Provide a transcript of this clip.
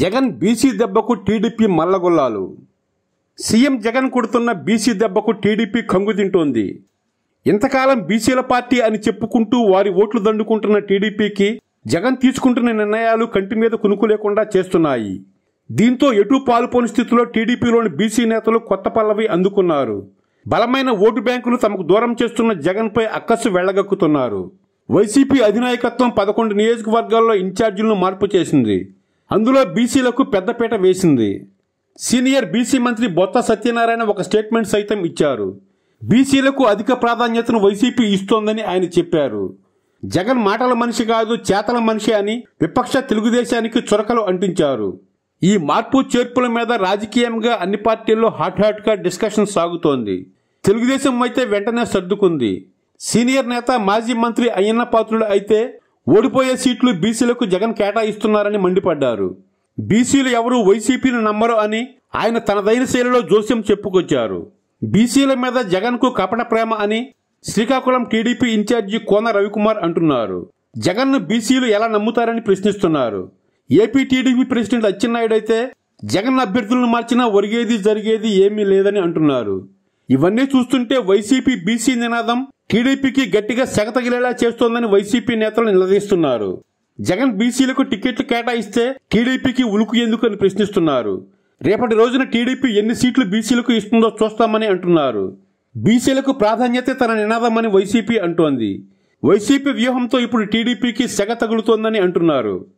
Jagan BC దెబ్బకు TDP మల్లగొల్లాలు CM Jagan కొడుతున్న బీసీ దెబ్బకు టీడీపీ కంగు తింటోంది ఇంతకాలం బీసీల పార్టీ అని చెప్పుకుంటూ వారి ఓట్లు దండుకుంటున్న టీడీపీకి జగన్ తీసుకుంటున్న నిర్ణయాలు కంటి మీద కునుకు లేకుండా చేస్తున్నాయి దీంతో ఎటు పాల్పోని స్థితిలో టీడీపీలోని బీసీ నేతలు కొత్త పల్లవి అందుకున్నారు బలమైన ఓటు బ్యాంకులు తమకు దూరం చేస్తున్న జగన్పై అక్కస్సు వెళ్లగక్కుతున్నారు వైసీపీ అధినాయకత్వం పదకొండు నియోజకవర్గాల్లో ఇన్ఛార్జీలను మార్పు చేసింది అందులో బీసీలకు పెద్దపీట వేసింది సీనియర్ బీసీ మంత్రి బొత్త సత్యనారాయణ ఒక స్టేట్మెంట్ సైతం ఇచ్చారు బీసీలకు అధిక ప్రాధాన్యతను వైసీపీ ఇస్తోందని ఆయన చెప్పారు జగన్ మాటల మనిషి కాదు చేతల మనిషి అని విపక్ష తెలుగుదేశానికి చురకలు అంటించారు ఈ మార్పు చేర్పుల మీద రాజకీయంగా అన్ని పార్టీల్లో హాట్ హాట్గా డిస్కషన్ సాగుతోంది తెలుగుదేశం అయితే వెంటనే సర్దుకుంది సీనియర్ నేత మాజీ మంత్రి అయ్యన్న పాత్రుడు అయితే ఓడిపోయే సీట్లు బీసీలకు జగన్ కేటాయిస్తున్నారని మండిపడ్డారు బీసీలు ఎవరు వైసీపీని నమ్మరు అని ఆయన తనదైన శైలిలో జోస్యం చెప్పుకొచ్చారు బీసీల మీద జగన్కు కపట ప్రేమ అని శ్రీకాకుళం టీడీపీ ఇన్ఛార్జి కోన రవికుమార్ అంటున్నారు జగన్ను బీసీలు ఎలా నమ్ముతారని ప్రశ్నిస్తున్నారు ఏపీ టీడీపీ ప్రెసిడెంట్ అచ్చెన్నాయుడు అయితే జగన్ అభ్యర్థులను మార్చినా ఒరిగేది జరిగేది ఏమీ లేదని అంటున్నారు ఇవన్నీ చూస్తుంటే వైసీపీ బీసీ నినాదం టీడీపీకి గట్టిగా సెగ తగిలేలా చేస్తోందని వైసీపీ నేతలు నిలదీస్తున్నారు జగన్ బీసీలకు టికెట్లు కేటాయిస్తే టీడీపీకి ఉలుకు ఎందుకు అని ప్రశ్నిస్తున్నారు రేపటి రోజున టీడీపీ ఎన్ని సీట్లు బీసీలకు ఇస్తుందో చూస్తామని అంటున్నారు బీసీలకు ప్రాధాన్యత తన నినాదమని వైసీపీ అంటోంది వైసీపీ వ్యూహంతో ఇప్పుడు టీడీపీకి సెగ తగులుతోందని అంటున్నారు